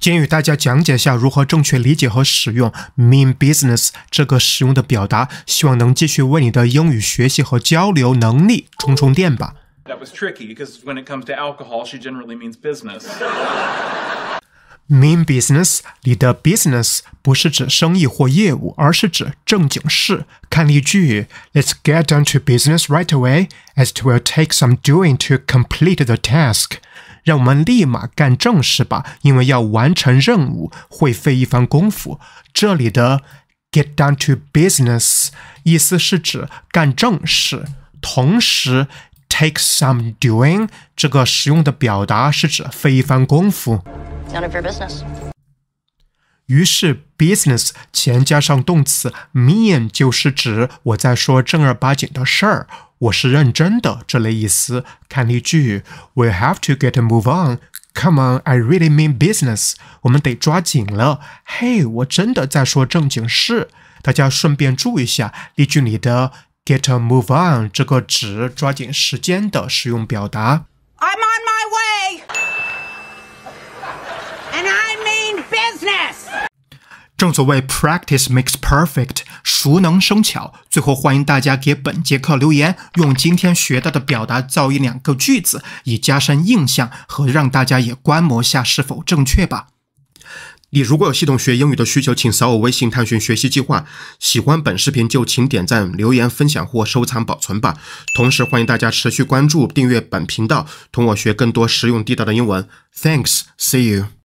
今天与大家讲解一下如何正确理解和使用 "mean business" 这个使用的表达，希望能继续为你的英语学习和交流能力充充电吧。Mean business 里的 business 不是指生意或业务，而是指正经事。看例句：Let's get down to business right away, as it will take some doing to complete the task。让我们立马干正事吧，因为要完成任务会费一番功夫。这里的 get down to business 意思是指干正事，同时 some doing None business. of your 于是 business 前加上动词 mean 就是指我在说正儿八经的事儿，我是认真的这类意思。看例句，We have to get move on. Come on, I really mean business. 我们得抓紧了。嘿，我真的在说正经事。大家顺便注意一下，例句里的 get move on 这个指抓紧时间的使用表达。正所谓 practice makes perfect，熟能生巧。最后欢迎大家给本节课留言，用今天学到的表达造一两个句子，以加深印象和让大家也观摩下是否正确吧。你如果有系统学英语的需求，请扫我微信探寻学习计划。喜欢本视频就请点赞、留言、分享或收藏保存吧。同时欢迎大家持续关注、订阅本频道，同我学更多实用地道的英文。Thanks. See you.